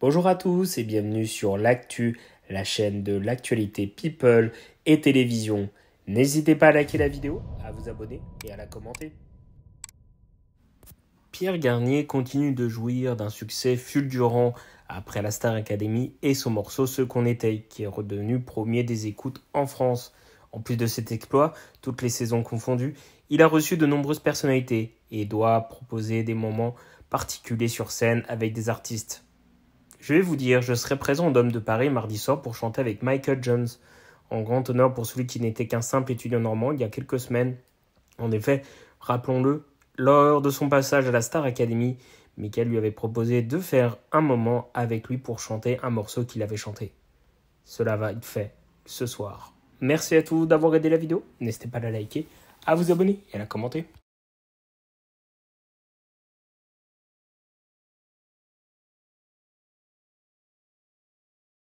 Bonjour à tous et bienvenue sur l'actu, la chaîne de l'actualité people et télévision. N'hésitez pas à liker la vidéo, à vous abonner et à la commenter. Pierre Garnier continue de jouir d'un succès fulgurant après la Star Academy et son morceau Ce qu'on était, qui est redevenu premier des écoutes en France. En plus de cet exploit, toutes les saisons confondues, il a reçu de nombreuses personnalités et doit proposer des moments particuliers sur scène avec des artistes. Je vais vous dire, je serai présent au Dôme de Paris mardi soir pour chanter avec Michael Jones, en grand honneur pour celui qui n'était qu'un simple étudiant normand il y a quelques semaines. En effet, rappelons-le, lors de son passage à la Star Academy, Michael lui avait proposé de faire un moment avec lui pour chanter un morceau qu'il avait chanté. Cela va être fait ce soir. Merci à tous d'avoir aidé la vidéo, n'hésitez pas à la liker, à vous abonner et à la commenter.